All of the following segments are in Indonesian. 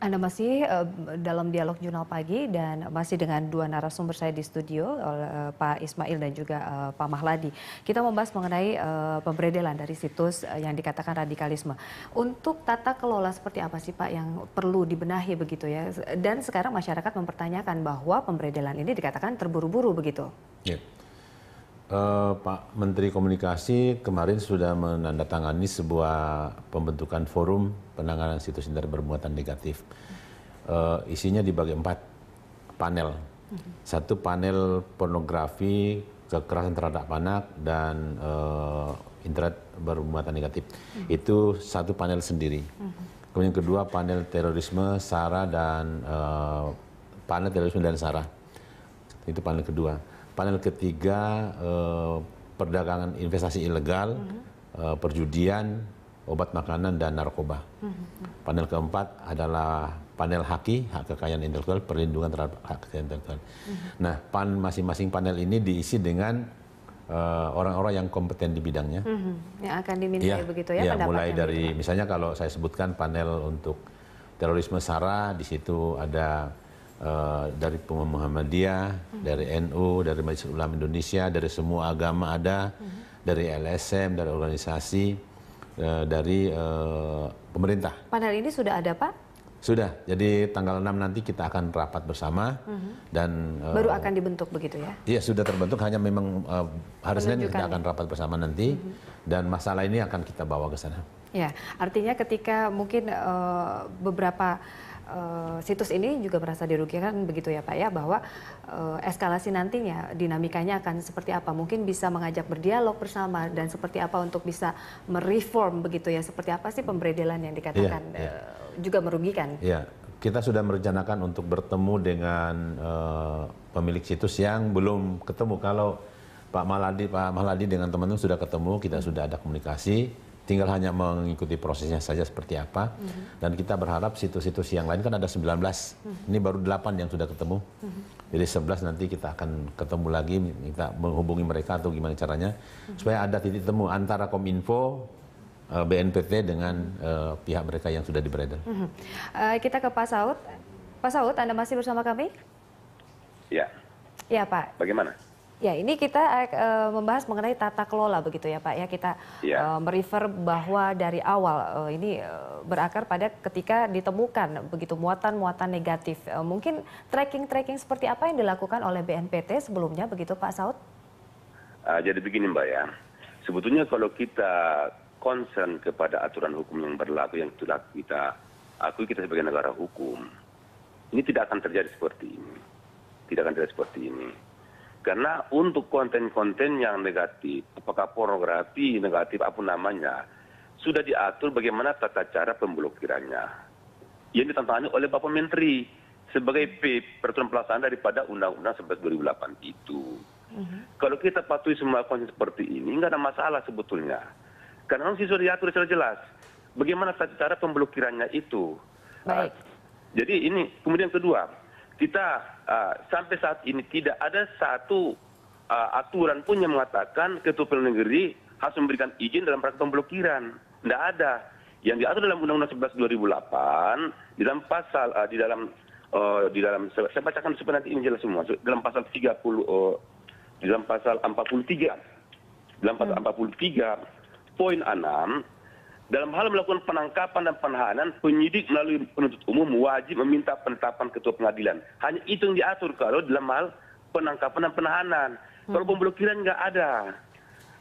Anda masih uh, dalam dialog jurnal pagi dan masih dengan dua narasumber saya di studio, uh, Pak Ismail dan juga uh, Pak Mahladi. Kita membahas mengenai uh, pemberedelan dari situs uh, yang dikatakan radikalisme. Untuk tata kelola seperti apa sih Pak yang perlu dibenahi begitu ya? Dan sekarang masyarakat mempertanyakan bahwa pemberedelan ini dikatakan terburu-buru begitu. Yeah. Uh, Pak Menteri Komunikasi kemarin sudah menandatangani sebuah pembentukan forum penanganan situs internet bermuatan negatif. Uh, isinya dibagi empat panel. Satu panel pornografi, kekerasan terhadap anak, dan uh, internet bermuatan negatif. Uh-huh. Itu satu panel sendiri. Kemudian kedua panel terorisme, SARA, dan uh, panel terorisme dan sarah. Itu panel kedua panel ketiga eh, perdagangan investasi ilegal, eh, perjudian, obat makanan dan narkoba. Panel keempat adalah panel haki hak kekayaan intelektual perlindungan terhadap hak kekayaan intelektual. Nah, pan masing-masing panel ini diisi dengan eh, orang-orang uh, yang kompeten di bidangnya. Mm-hmm. Yang akan diminta iya, ya, begitu ya, iya, gitu ya mulai dari gitu. misalnya kalau saya sebutkan panel untuk terorisme SARA di situ ada Eh, dari pemuda Muhammadiyah, hmm. dari NU, dari Majelis Ulama Indonesia, dari semua agama ada, hmm. dari LSM, dari organisasi, uh, dari uh, pemerintah. Panel ini sudah ada Pak? Sudah, jadi tanggal 6 nanti kita akan rapat bersama hmm dan baru akan dibentuk begitu ya? Iya sudah terbentuk, hanya memang uh, hari kita akan rapat bersama nanti hmm dan masalah ini akan kita bawa ke sana. Ya, artinya ketika mungkin uh, beberapa Eh, situs ini juga merasa dirugikan begitu ya Pak ya bahwa uh, eskalasi nantinya dinamikanya akan seperti apa mungkin bisa mengajak berdialog bersama dan seperti apa untuk bisa mereform begitu ya seperti apa sih pemberedelan yang dikatakan yeah, yeah. Uh, juga merugikan. Yeah. Kita sudah merencanakan untuk bertemu dengan uh, pemilik situs yang belum ketemu. Kalau Pak Maladi, Pak Maladi dengan teman-teman sudah ketemu, kita sudah ada komunikasi tinggal hanya mengikuti prosesnya saja seperti apa. Mm -hmm. Dan kita berharap situs-situs yang lain kan ada 19. Mm -hmm. Ini baru 8 yang sudah ketemu. Mm -hmm. Jadi 11 nanti kita akan ketemu lagi, kita menghubungi mereka atau gimana caranya mm -hmm. supaya ada titik temu antara Kominfo eh, BNPT dengan uh, pihak mereka yang sudah di Mm -hmm. uh, kita ke Pak Saud. Pak Saud, Anda masih bersama kami? Ya. Ya, Pak. Bagaimana? Ya, ini kita uh, membahas mengenai tata kelola begitu ya Pak. Ya kita ya. Uh, merefer bahwa dari awal uh, ini uh, berakar pada ketika ditemukan begitu muatan-muatan negatif. Uh, mungkin tracking-tracking seperti apa yang dilakukan oleh BNPT sebelumnya begitu Pak Saud? Uh, jadi begini Mbak ya. Sebetulnya kalau kita concern kepada aturan hukum yang berlaku yang sudah kita akui kita sebagai negara hukum, ini tidak akan terjadi seperti ini. Tidak akan terjadi seperti ini karena untuk konten konten yang negatif apakah pornografi negatif apa namanya sudah diatur bagaimana tata cara pemblokirannya yang ditantangani oleh bapak menteri sebagai peraturan pelaksanaan daripada Undang-Undang 11 2008 itu. Uh mhm. -huh. Kalau kita patuhi semua konsep seperti ini, nggak ada masalah sebetulnya. Karena memang sudah diatur secara jelas. Bagaimana tata cara pemblokirannya itu. Baik. Uh, jadi ini, kemudian kedua, kita ah, sampai saat ini tidak ada satu ah, aturan pun yang mengatakan ketua pengadilan negeri harus memberikan izin dalam praktek pemblokiran. Tidak ada. Yang diatur dalam Undang-Undang 11 2008 di dalam pasal ah, di dalam oh, di dalam saya bacakan supaya nanti ini jelas semua dalam pasal 30 di dalam pasal 43 dalam pasal hmm. 43 poin enam dalam hal melakukan penangkapan dan penahanan, penyidik melalui penuntut umum wajib meminta penetapan ketua pengadilan. Hanya itu yang diatur kalau dalam hal penangkapan dan penahanan. Hmm. Kalau pemblokiran nggak ada.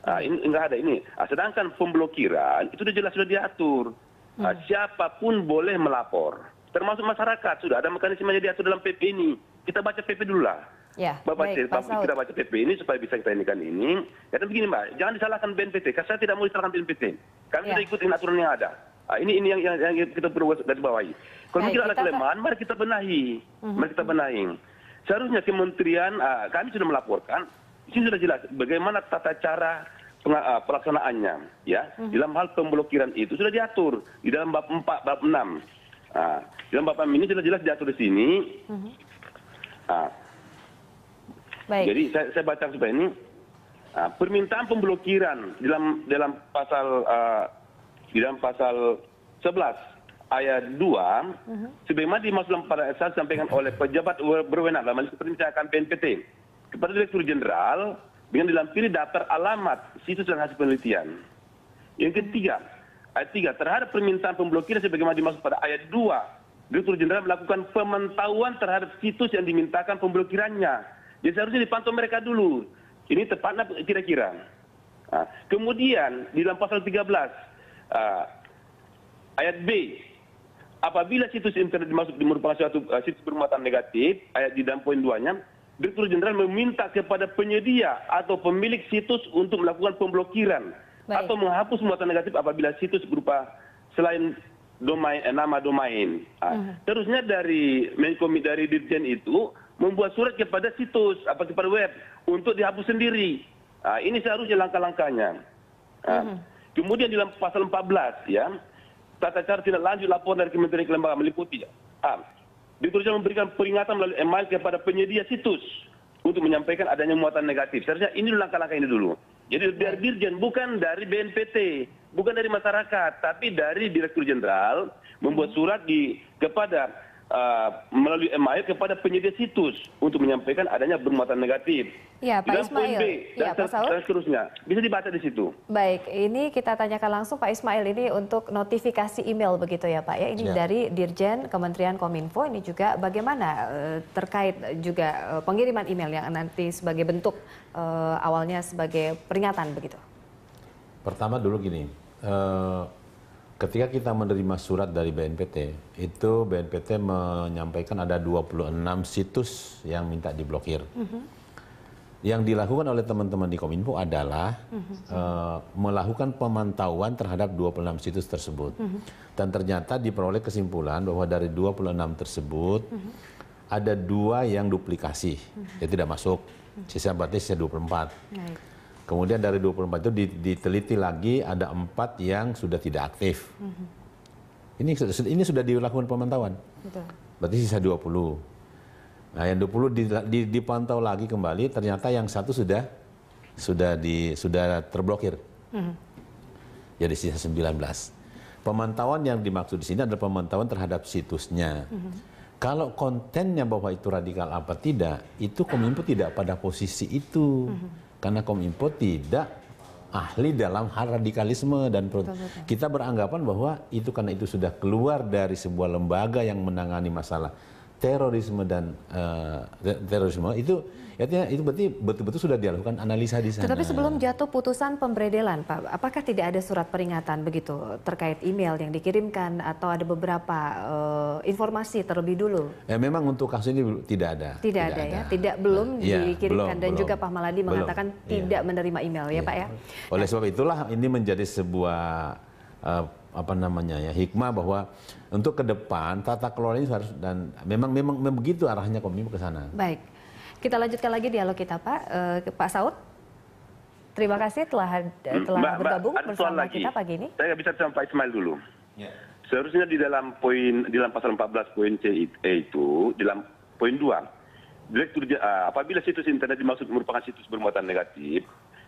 Nah, ini nggak ada ini. Nah, sedangkan pemblokiran itu sudah jelas sudah diatur. Nah, hmm. Ah, siapapun boleh melapor, termasuk masyarakat sudah ada mekanisme yang diatur dalam PP ini. Kita baca PP dulu lah. Ya, bapak kita baca pp ini supaya bisa kita inikan ini karena ya, begini mbak jangan disalahkan bnpt karena saya tidak mau disalahkan bnpt kami ya. sudah ikutin aturan yang ada ah, ini ini yang yang, kita perlu dari bawahi. Kalau mungkin kita ada kelemahan, mari kita benahi, mhm. mari kita benahi. Seharusnya kementerian ah, kami sudah melaporkan, ini sudah jelas bagaimana tata cara ah, pelaksanaannya, ya. Mhm. Dalam hal pemblokiran itu sudah diatur di dalam bab 4, bab 6. dalam bab 6 ini sudah jelas diatur di sini. Mhm jadi saya baca supaya ini ah, permintaan pemblokiran ah, dalam pasal sebelas ayat dua mhm. sebagaimana dimaksud pada saat disampaikan oleh pejabat berwenang dalam hal ini BNPT kepada direktur jenderal dengan dilampiri daftar alamat situs dan hasil penelitian. Yang ketiga, ayat tiga terhadap permintaan pemblokiran sebagaimana dimaksud pada ayat dua Direktur Jenderal melakukan pemantauan terhadap situs yang dimintakan pemblokirannya jadi seharusnya dipantau mereka dulu ini tepatnya kira kira nah, kemudian di dalam pasal 13 uh, ah, ayat B apabila situs internet di merupakan suatu uh, situs bermuatan negatif ayat di dalam poin 2 nya Direktur Jenderal meminta kepada penyedia atau pemilik situs untuk melakukan pemblokiran Baik. atau menghapus muatan negatif apabila situs berupa selain domain eh, nama domain. Nah, uh hmm. -huh. Terusnya dari Menkomi dari Dirjen itu membuat surat kepada situs apa kepada web untuk dihapus sendiri. Nah, ini seharusnya langkah-langkahnya. Nah, mm -hmm. Kemudian di dalam pasal 14 ya, tata cara tidak lanjut laporan dari Kementerian Kelembagaan meliputi A. Ah, dituliskan memberikan peringatan melalui email kepada penyedia situs untuk menyampaikan adanya muatan negatif. Seharusnya ini langkah-langkah ini dulu. Jadi iya. biar Dirjen bukan dari BNPT, bukan dari masyarakat, tapi dari Direktur Jenderal membuat mhm. surat di kepada Eh, melalui MAI kepada penyedia situs untuk menyampaikan adanya bermuatan negatif. Ya, Pak ya, dan Ismail. dan, ya, Pak dan seterusnya. Bisa dibaca di situ. Baik, ini kita tanyakan langsung Pak Ismail ini untuk notifikasi email begitu ya Pak ya. Ini ya. dari Dirjen Kementerian Kominfo ini juga bagaimana eh, terkait juga eh, pengiriman email yang nanti sebagai bentuk awalnya sebagai peringatan begitu. Pertama dulu gini, ketika kita menerima surat dari BNPT itu BNPT menyampaikan ada 26 situs yang minta diblokir. Mm -hmm. Yang dilakukan oleh teman-teman di Kominfo adalah mm -hmm. uh, melakukan pemantauan terhadap 26 situs tersebut. Mm -hmm. Dan ternyata diperoleh kesimpulan bahwa dari 26 tersebut mm -hmm. ada dua yang duplikasi, mm -hmm. ya tidak masuk. Mhm. Sisa berarti sisa 24. Right. Kemudian dari 24 itu diteliti lagi ada empat yang sudah tidak aktif. Mm-hmm. Ini ini sudah dilakukan pemantauan. Betul. Berarti sisa 20. Nah, yang 20 dipantau lagi kembali, ternyata yang satu sudah sudah di sudah terblokir. Mm-hmm. Jadi sisa 19. Pemantauan yang dimaksud di sini adalah pemantauan terhadap situsnya. Mm-hmm. Kalau kontennya bahwa itu radikal apa tidak, itu Kominfo tidak pada posisi itu. Mm-hmm karena Kominfo tidak ahli dalam hal radikalisme dan betul, betul. kita beranggapan bahwa itu karena itu sudah keluar dari sebuah lembaga yang menangani masalah terorisme dan uh, terorisme itu artinya itu berarti betul-betul sudah dilakukan analisa di sana. Tetapi sebelum jatuh putusan pemberedelan, Pak, apakah tidak ada surat peringatan begitu terkait email yang dikirimkan atau ada beberapa uh, informasi terlebih dulu? Ya memang untuk kasus ini tidak ada. Tidak, tidak ada, ya? ada ya, tidak belum ya, dikirimkan belum, dan belum. juga Pak Maladi belum. mengatakan ya. tidak menerima email ya, ya Pak ya. Oleh nah sebab itulah ini menjadi sebuah uh, apa namanya ya hikmah bahwa untuk ke depan tata kelola ini harus dan memang memang, memang begitu arahnya kominfo ke sana. Baik. Kita lanjutkan lagi dialog kita Pak uh, Pak Saud. Terima kasih telah hmm, telah Mbak, bergabung Mbak, bersama lagi. kita pagi ini. Saya bisa sampai Ismail dulu. Ya. Seharusnya di dalam poin di dalam pasal 14 poin C e itu di dalam poin 2 Direktur eh, apabila situs internet dimaksud merupakan situs bermuatan negatif,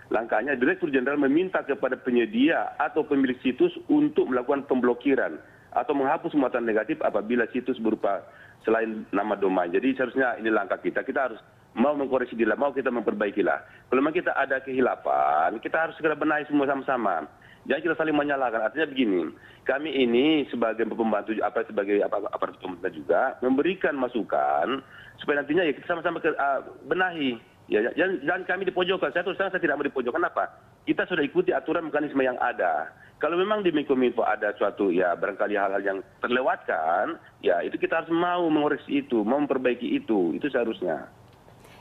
Langkahnya Direktur Jenderal meminta kepada penyedia atau pemilik situs untuk melakukan pemblokiran atau menghapus muatan negatif apabila situs berupa selain nama domain. Jadi seharusnya ini langkah kita. Kita harus mau mengkoreksi diri, mau kita memperbaikilah. Kalau memang kita ada kehilapan, kita harus segera benahi semua sama-sama. Jangan kita saling menyalahkan. Artinya begini, kami ini sebagai pembantu apa sebagai apa aparat pemerintah juga memberikan masukan supaya nantinya ya kita sama-sama uh, benahi Ya, ya, dan kami dipojokkan saya terus terang saya tidak mau dipojokkan Kenapa? kita sudah ikuti aturan mekanisme yang ada kalau memang di Menkominfo ada suatu ya barangkali hal-hal yang terlewatkan ya itu kita harus mau mengoreksi itu mau memperbaiki itu itu seharusnya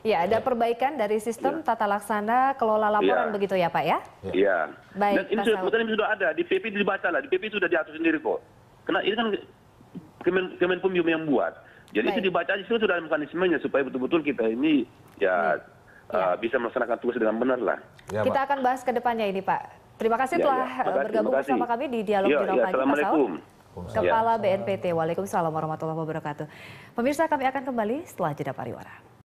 Ya, ada perbaikan dari sistem ya. tata laksana kelola laporan ya. begitu ya, Pak ya? Iya. Baik. Dan ini sudah, ini sudah ada di PP dibaca lah, di PP sudah diatur sendiri kok. Karena ini kan Kemen, Kemenkumham yang buat. Jadi Baik. itu dibaca di situ sudah ada mekanismenya supaya betul-betul kita ini ya uh, bisa melaksanakan tugas dengan benar lah. Ya, Kita akan bahas ke depannya ini Pak. Terima kasih ya, telah ya. Makasih, bergabung makasih. bersama kami di Dialog ya, Jurnal ya, Pagi Kepala Kepala BNPT. Waalaikumsalam warahmatullahi wabarakatuh. Pemirsa kami akan kembali setelah jeda pariwara.